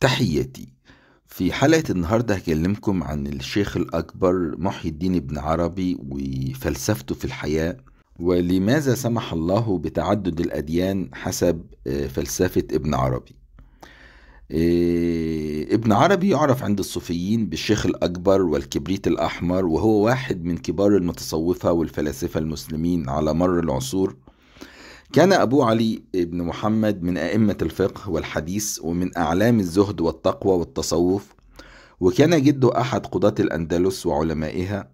تحياتي في حلقة النهاردة هكلمكم عن الشيخ الأكبر محي الدين ابن عربي وفلسفته في الحياة ولماذا سمح الله بتعدد الأديان حسب آه، فلسفة ابن عربي آه، ابن عربي يعرف عند الصوفيين بالشيخ الأكبر والكبريت الأحمر وهو واحد من كبار المتصوفة والفلاسفة المسلمين على مر العصور كان أبو علي بن محمد من أئمة الفقه والحديث ومن أعلام الزهد والتقوى والتصوف وكان جده أحد قضاة الأندلس وعلمائها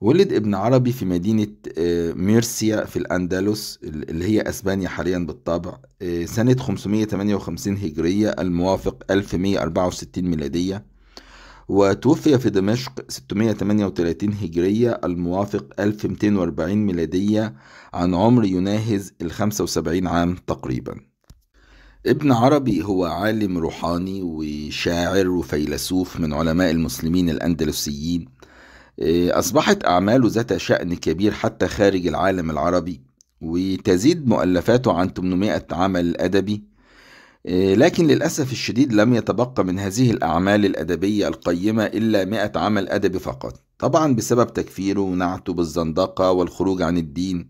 ولد ابن عربي في مدينة آه، ميرسيا في الأندلس اللي هي أسبانيا حاليا بالطبع آه، سنة 558 هجرية الموافق 1164 ميلادية وتوفي في دمشق 638 هجرية الموافق 1240 ميلادية عن عمر يناهز ال 75 عام تقريبا ابن عربي هو عالم روحاني وشاعر وفيلسوف من علماء المسلمين الأندلسيين آه، أصبحت أعماله ذات شأن كبير حتى خارج العالم العربي وتزيد مؤلفاته عن 800 عمل أدبي إيه، لكن للأسف الشديد لم يتبقى من هذه الأعمال الأدبية القيمة إلا مئة عمل أدبي فقط طبعا بسبب تكفيره ونعته بالزندقة والخروج عن الدين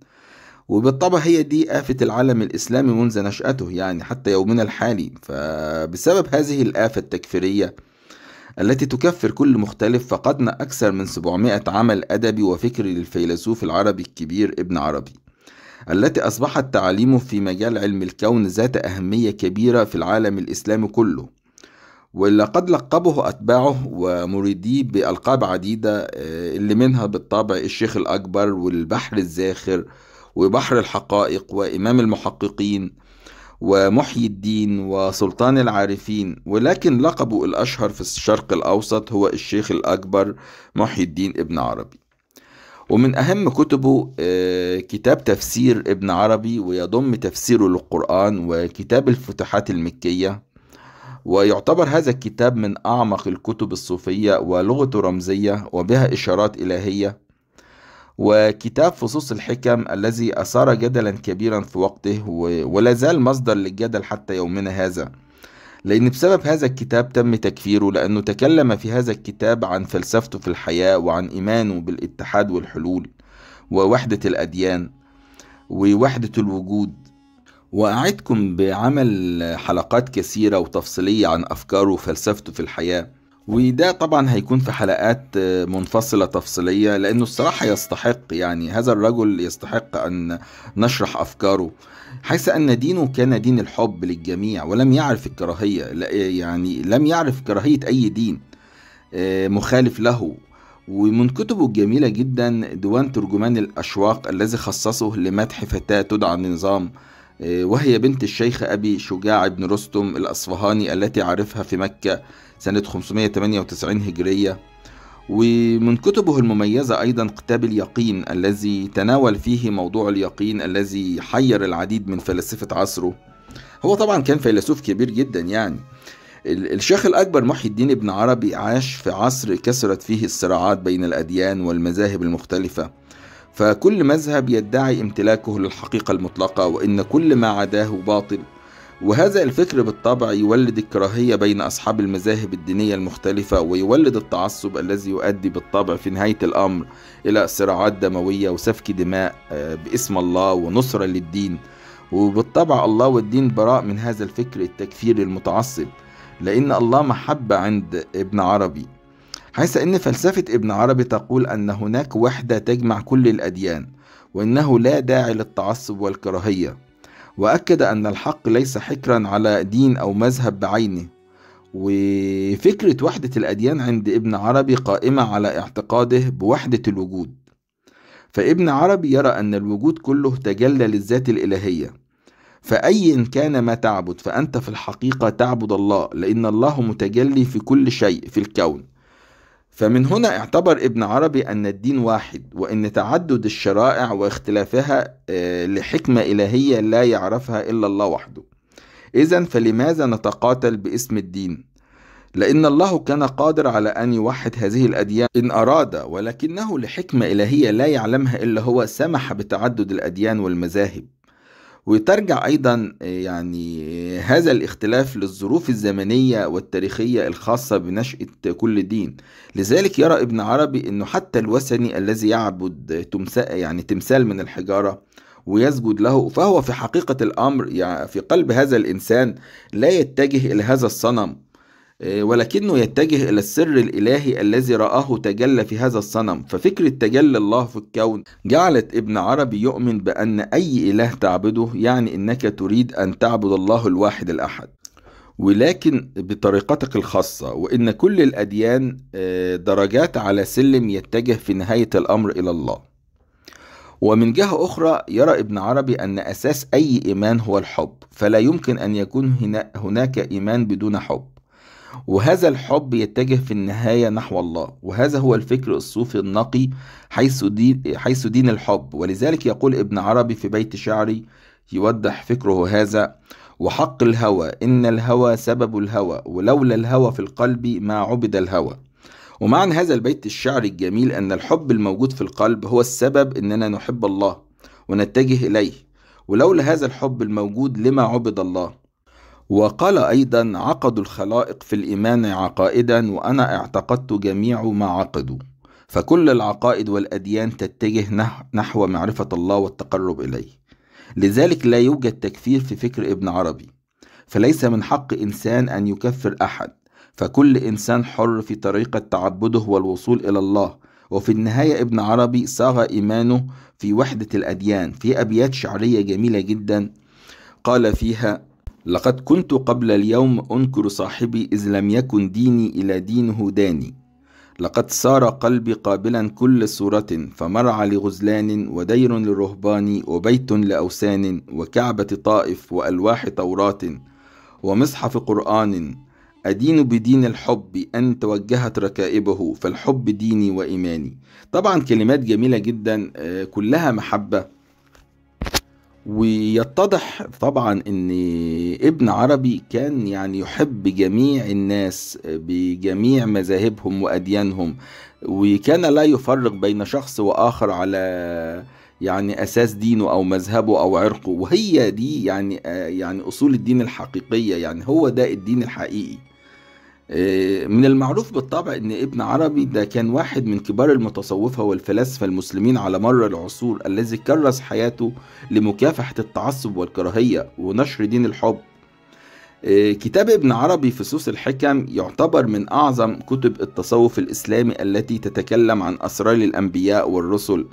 وبالطبع هي دي آفة العالم الإسلامي منذ نشأته يعني حتى يومنا الحالي فبسبب هذه الآفة التكفيرية التي تكفر كل مختلف فقدنا أكثر من 700 عمل أدبي وفكري للفيلسوف العربي الكبير ابن عربي التي أصبحت تعاليمه في مجال علم الكون ذات أهمية كبيرة في العالم الإسلامي كله ولقد لقبه أتباعه ومريديه بألقاب عديدة آه، اللي منها بالطبع الشيخ الأكبر والبحر الزاخر وبحر الحقائق وإمام المحققين ومحيي الدين وسلطان العارفين ولكن لقبه الأشهر في الشرق الأوسط هو الشيخ الأكبر محيي الدين ابن عربي ومن أهم كتبه آه، كتاب تفسير ابن عربي ويضم تفسيره للقرآن وكتاب الفتوحات المكية ويعتبر هذا الكتاب من أعمق الكتب الصوفية ولغته رمزية وبها إشارات إلهية وكتاب فصوص الحكم الذي أثار جدلا كبيرا في وقته ولا زال مصدر للجدل حتى يومنا هذا لأن بسبب هذا الكتاب تم تكفيره لأنه تكلم في هذا الكتاب عن فلسفته في الحياة وعن إيمانه بالاتحاد والحلول ووحدة الأديان ووحدة الوجود وأعدكم بعمل حلقات كثيرة وتفصيلية عن أفكاره وفلسفته في الحياة وده طبعا هيكون في حلقات آه، منفصلة تفصيلية لأنه الصراحة يستحق يعني هذا الرجل يستحق أن نشرح أفكاره حيث أن دينه كان دين الحب للجميع ولم يعرف الكراهية يعني لم يعرف كراهية أي دين آه، مخالف له ومن كتبه الجميلة جدا ديوان ترجمان الأشواق الذي خصصه لمدح فتاة تدعى النظام آه، وهي بنت الشيخ أبي شجاع بن رستم الأصفهاني التي عرفها في مكة سنة 598 هجرية ومن كتبه المميزة أيضا كتاب اليقين الذي تناول فيه موضوع اليقين الذي حير العديد من فلاسفة عصره هو طبعا كان فيلسوف كبير جدا يعني الشيخ الأكبر محي الدين ابن عربي عاش في عصر كثرت فيه الصراعات بين الأديان والمذاهب المختلفة فكل مذهب يدعي امتلاكه للحقيقة المطلقة وإن كل ما عداه باطل وهذا الفكر بالطبع يولد الكراهية بين أصحاب المذاهب الدينية المختلفة ويولد التعصب الذي يؤدي بالطبع في نهاية الأمر إلى صراعات دموية وسفك دماء آه، باسم الله ونصرة للدين وبالطبع الله والدين براء من هذا الفكر التكفيري المتعصب لأن الله محبة عند ابن عربي حيث أن فلسفة ابن عربي تقول أن هناك وحدة تجمع كل الأديان وأنه لا داعي للتعصب والكراهية وأكد أن الحق ليس حكرا على دين أو مذهب بعينه وفكرة وحدة الأديان عند ابن عربي قائمة على اعتقاده بوحدة الوجود فابن عربي يرى أن الوجود كله تجلى للذات الإلهية فأيا كان ما تعبد فأنت في الحقيقة تعبد الله لأن الله متجلي في كل شيء في الكون فمن هنا اعتبر ابن عربي أن الدين واحد وأن تعدد الشرائع واختلافها آه، لحكمة إلهية لا يعرفها إلا الله وحده إذا فلماذا نتقاتل باسم الدين؟ لأن الله كان قادر على أن يوحد هذه الأديان إن أراد ولكنه لحكمة إلهية لا يعلمها إلا هو سمح بتعدد الأديان والمذاهب وترجع أيضا آه، يعني آه، هذا الاختلاف للظروف الزمنية والتاريخية الخاصة بنشأة كل دين لذلك يرى ابن عربي أنه حتى الوثني الذي يعبد يعني تمثال من الحجارة ويسجد له فهو في حقيقة الأمر يعني في قلب هذا الإنسان لا يتجه إلى هذا الصنم آه، ولكنه يتجه إلى السر الإلهي الذي رآه تجلى في هذا الصنم ففكرة تجلى الله في الكون جعلت ابن عربي يؤمن بأن أي إله تعبده يعني أنك تريد أن تعبد الله الواحد الأحد ولكن بطريقتك الخاصة وإن كل الأديان آه، درجات على سلم يتجه في نهاية الأمر إلى الله ومن جهة أخرى يرى ابن عربي أن أساس أي إيمان هو الحب فلا يمكن أن يكون هناك إيمان بدون حب وهذا الحب يتجه في النهاية نحو الله وهذا هو الفكر الصوفي النقي حيث دين, حيث دين الحب ولذلك يقول ابن عربي في بيت شعري يوضح فكره هذا وحق الهوى إن الهوى سبب الهوى ولولا الهوى في القلب ما عبد الهوى ومعنى هذا البيت الشعري الجميل أن الحب الموجود في القلب هو السبب إننا نحب الله ونتجه إليه ولولا هذا الحب الموجود لما عبد الله وقال أيضا عقد الخلائق في الإيمان عقائدا وأنا اعتقدت جميع ما عقدوا فكل العقائد والأديان تتجه نحو معرفة الله والتقرب إليه لذلك لا يوجد تكفير في فكر ابن عربي فليس من حق إنسان أن يكفر أحد فكل إنسان حر في طريقة تعبده والوصول إلى الله وفي النهاية ابن عربي صاغ إيمانه في وحدة الأديان في أبيات شعرية جميلة جدا قال فيها لقد كنت قبل اليوم أنكر صاحبي إذ لم يكن ديني إلى دينه داني لقد صار قلبي قابلا كل صورة فمرعى لغزلان ودير للرهبان وبيت لأوسان وكعبة طائف وألواح توراة ومصحف قرآن أدين بدين الحب أن توجهت ركائبه فالحب ديني وإيماني طبعا كلمات جميلة جدا آه، كلها محبة ويتضح طبعا ان ابن عربي كان يعني يحب جميع الناس بجميع مذاهبهم واديانهم وكان لا يفرق بين شخص واخر على يعني اساس دينه او مذهبه او عرقه وهي دي يعني آه، يعني اصول الدين الحقيقيه يعني هو ده الدين الحقيقي آه، من المعروف بالطبع ان ابن عربي ده كان واحد من كبار المتصوفة والفلاسفة المسلمين على مر العصور الذي كرس حياته لمكافحة التعصب والكراهية ونشر دين الحب آه، كتاب ابن عربي فصوص الحكم يعتبر من أعظم كتب التصوف الإسلامي التي تتكلم عن أسرار الأنبياء والرسل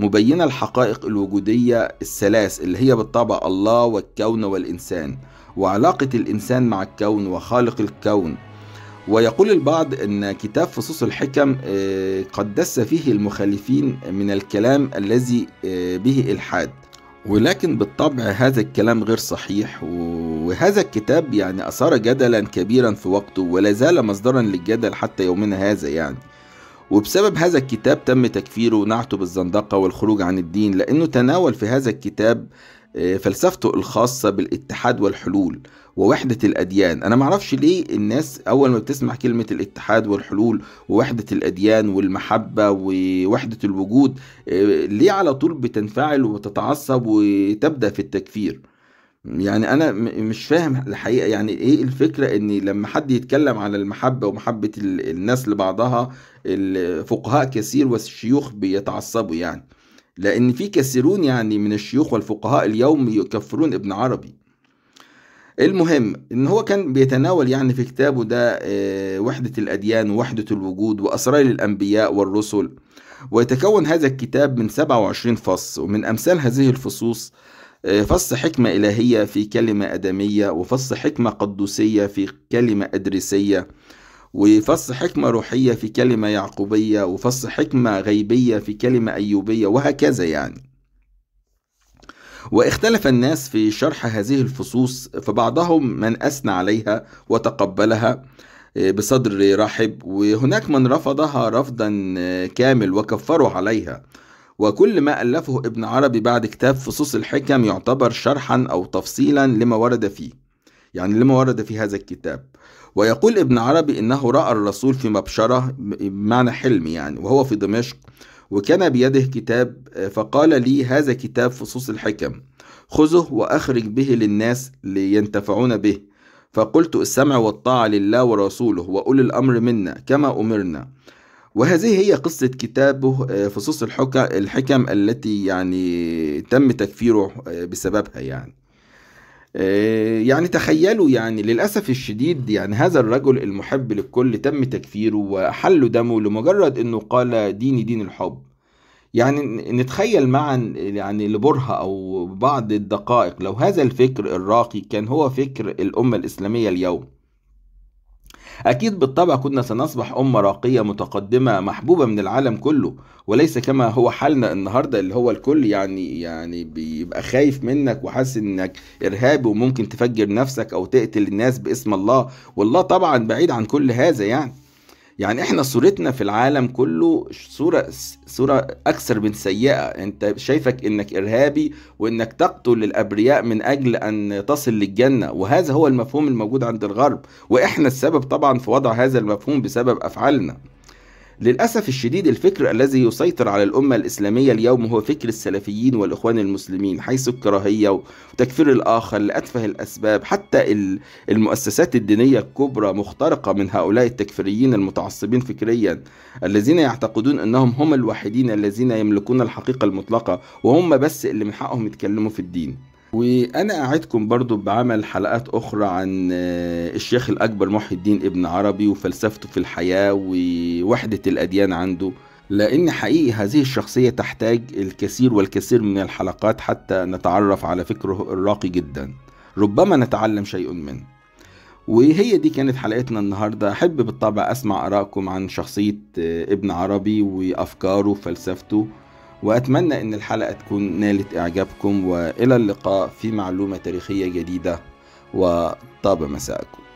مبينة الحقائق الوجودية الثلاث اللي هي بالطبع الله والكون والإنسان وعلاقة الإنسان مع الكون وخالق الكون ويقول البعض أن كتاب فصوص الحكم آه، قد دس فيه المخالفين من الكلام الذي آه، به إلحاد ولكن بالطبع هذا الكلام غير صحيح وهذا الكتاب يعني أثار جدلا كبيرا في وقته ولا زال مصدرا للجدل حتى يومنا هذا يعني وبسبب هذا الكتاب تم تكفيره ونعته بالزندقة والخروج عن الدين لأنه تناول في هذا الكتاب آه، فلسفته الخاصة بالاتحاد والحلول ووحدة الأديان أنا معرفش ليه الناس أول ما بتسمع كلمة الاتحاد والحلول ووحدة الأديان والمحبة ووحدة الوجود آه، ليه على طول بتنفعل وتتعصب وتبدأ في التكفير يعني انا مش فاهم الحقيقه يعني ايه الفكره ان لما حد يتكلم على المحبه ومحبه الناس لبعضها الفقهاء كثير والشيوخ بيتعصبوا يعني لان في كثيرون يعني من الشيوخ والفقهاء اليوم يكفرون ابن عربي المهم ان هو كان بيتناول يعني في كتابه ده آه، وحده الاديان ووحده الوجود واسرار الانبياء والرسل ويتكون هذا الكتاب من 27 فص ومن امثال هذه الفصوص فص حكمة إلهية في كلمة آدمية وفص حكمة قدوسية في كلمة أدريسية وفص حكمة روحية في كلمة يعقوبية وفص حكمة غيبية في كلمة أيوبية وهكذا يعني واختلف الناس في شرح هذه الفصوص فبعضهم من أثنى عليها وتقبلها آه، بصدر رحب وهناك من رفضها رفضا آه، كامل وكفروا عليها وكل ما ألفه ابن عربي بعد كتاب فصوص الحكم يعتبر شرحا أو تفصيلا لما ورد فيه يعني لما ورد في هذا الكتاب ويقول ابن عربي إنه رأى الرسول في مبشرة بمعنى حلم يعني وهو في دمشق وكان بيده كتاب فقال لي هذا كتاب فصوص الحكم خذه وأخرج به للناس لينتفعون به فقلت السمع والطاعة لله ورسوله وأولي الأمر منا كما أمرنا وهذه هي قصة كتابه آه، فصوص الحكم التي يعني تم تكفيره آه، بسببها يعني آه، يعني تخيلوا يعني للأسف الشديد يعني هذا الرجل المحب للكل تم تكفيره وحل دمه لمجرد أنه قال ديني دين الحب يعني نتخيل معا يعني لبرهة أو بعض الدقائق لو هذا الفكر الراقي كان هو فكر الأمة الإسلامية اليوم أكيد بالطبع كنا سنصبح أمة راقية متقدمة محبوبة من العالم كله وليس كما هو حالنا النهاردة اللي هو الكل يعني يعني بيبقى خايف منك وحاسس إنك إرهابي وممكن تفجر نفسك أو تقتل الناس باسم الله والله طبعا بعيد عن كل هذا يعني يعني احنا صورتنا في العالم كله صورة صورة أكثر من سيئة أنت شايفك أنك إرهابي وأنك تقتل الأبرياء من أجل أن تصل للجنة وهذا هو المفهوم الموجود عند الغرب وإحنا السبب طبعا في وضع هذا المفهوم بسبب أفعالنا للأسف الشديد الفكر الذي يسيطر على الأمة الإسلامية اليوم هو فكر السلفيين والإخوان المسلمين حيث الكراهية وتكفير الآخر لأتفه الأسباب حتى المؤسسات الدينية الكبرى مخترقة من هؤلاء التكفيريين المتعصبين فكريا الذين يعتقدون أنهم هم الوحيدين الذين يملكون الحقيقة المطلقة وهم بس اللي من حقهم يتكلموا في الدين وانا اعدكم برضو بعمل حلقات اخرى عن آه، الشيخ الاكبر محي الدين ابن عربي وفلسفته في الحياه ووحده الاديان عنده لأن حقيقي هذه الشخصية تحتاج الكثير والكثير من الحلقات حتى نتعرف على فكره الراقي جدا ربما نتعلم شيء منه وهي دي كانت حلقتنا النهاردة أحب بالطبع أسمع أراءكم عن شخصية آه، ابن عربي وأفكاره وفلسفته وأتمنى أن الحلقة تكون نالت إعجابكم وإلى اللقاء في معلومة تاريخية جديدة وطاب مساءكم